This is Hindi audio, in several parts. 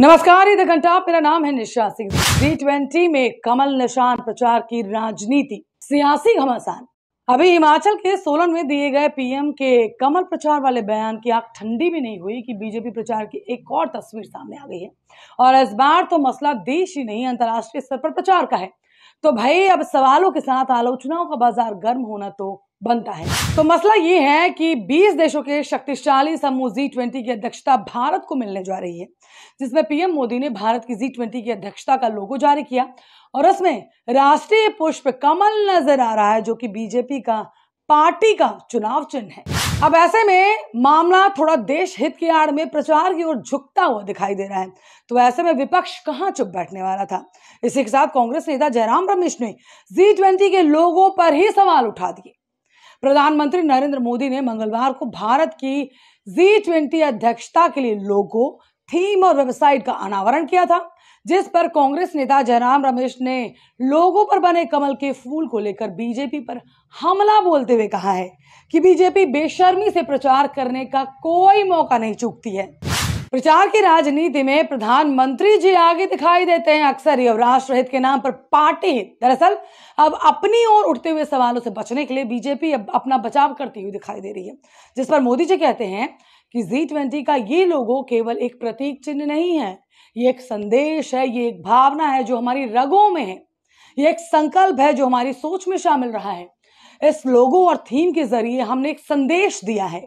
नमस्कार इधर घंटा मेरा नाम है निशा सिंह जी ट्वेंटी में कमल निशान प्रचार की राजनीति सियासी घमासान अभी हिमाचल के सोलन में दिए गए पीएम के कमल प्रचार वाले बयान की आग ठंडी भी नहीं हुई कि बीजेपी प्रचार की एक और तस्वीर सामने आ गई है और इस बार तो मसला देश ही नहीं अंतर्राष्ट्रीय स्तर पर प्रचार का है तो भाई अब सवालों के साथ आलोचनाओं का बाजार गर्म होना तो बनता है तो मसला ये है कि 20 देशों के शक्तिशाली समूह जी ट्वेंटी की अध्यक्षता भारत को मिलने जा रही है जिसमें पीएम मोदी ने भारत की जी ट्वेंटी की अध्यक्षता का लोगो जारी किया और उसमें राष्ट्रीय पुष्प कमल नजर आ रहा है जो कि बीजेपी का पार्टी का चुनाव चिन्ह है अब ऐसे में मामला थोड़ा देश हित की आड़ में प्रचार की ओर झुकता हुआ दिखाई दे रहा है तो ऐसे में विपक्ष कहाँ चुप बैठने वाला था इसी के साथ कांग्रेस नेता जयराम रमेश ने जी ट्वेंटी के लोगों पर ही सवाल उठा दिए प्रधानमंत्री नरेंद्र मोदी ने मंगलवार को भारत की जी ट्वेंटी अध्यक्षता के लिए लोगो थीम और वेबसाइट का अनावरण किया था जिस पर कांग्रेस नेता जयराम रमेश ने लोगों पर बने कमल के फूल को लेकर बीजेपी पर हमला बोलते हुए कहा है कि बीजेपी बेशर्मी से प्रचार करने का कोई मौका नहीं चूकती है प्रचार की राजनीति में प्रधानमंत्री जी आगे दिखाई देते हैं अक्सर ही और राष्ट्र हित के नाम पर पार्टी हित दरअसल अब अपनी ओर उठते हुए सवालों से बचने के लिए बीजेपी अब अपना बचाव करती हुई दिखाई दे रही है जिस पर मोदी जी कहते हैं कि जी ट्वेंटी का ये लोगो केवल एक प्रतीक चिन्ह नहीं है ये एक संदेश है ये एक भावना है जो हमारी रगों में है ये एक संकल्प है जो हमारी सोच में शामिल रहा है इस लोगो और थीम के जरिए हमने एक संदेश दिया है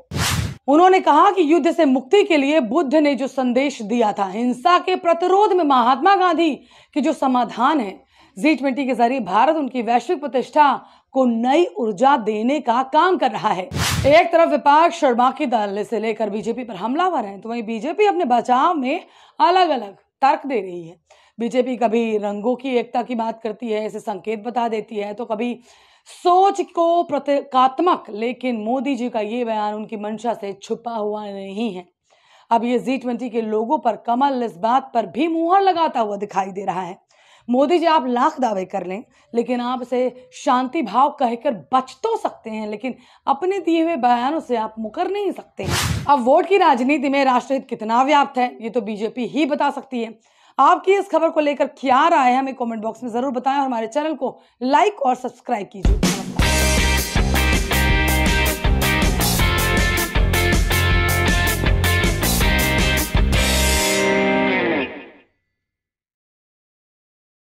उन्होंने कहा कि युद्ध से मुक्ति के लिए बुद्ध ने जो संदेश दिया था हिंसा के प्रतिरोध में महात्मा गांधी की जो समाधान है जी ट्वेंटी के जरिए भारत उनकी वैश्विक प्रतिष्ठा को नई ऊर्जा देने का काम कर रहा है एक तरफ विपक्ष शर्मा की दल से लेकर बीजेपी पर हमलावर हैं तो वहीं बीजेपी अपने बचाव में अलग अलग तर्क दे रही है बीजेपी कभी रंगों की एकता की बात करती है इसे संकेत बता देती है तो कभी सोच को प्रतीकात्मक लेकिन मोदी जी का ये बयान उनकी मंशा से छुपा हुआ नहीं है अब ये जी ट्वेंटी के लोगों पर कमल इस बात पर भी मुहर लगाता हुआ दिखाई दे रहा है मोदी जी आप लाख दावे कर लें लेकिन आप इसे शांति भाव कहकर बच तो सकते हैं लेकिन अपने दिए हुए बयानों से आप मुकर नहीं सकते अब वोट की राजनीति में राष्ट्रहित कितना व्याप्त है ये तो बीजेपी ही बता सकती है आपकी इस खबर को लेकर क्या राय है हमें कमेंट बॉक्स में ज़रूर बताएं और हमारे चैनल को लाइक और सब्सक्राइब कीजिए नमस्कार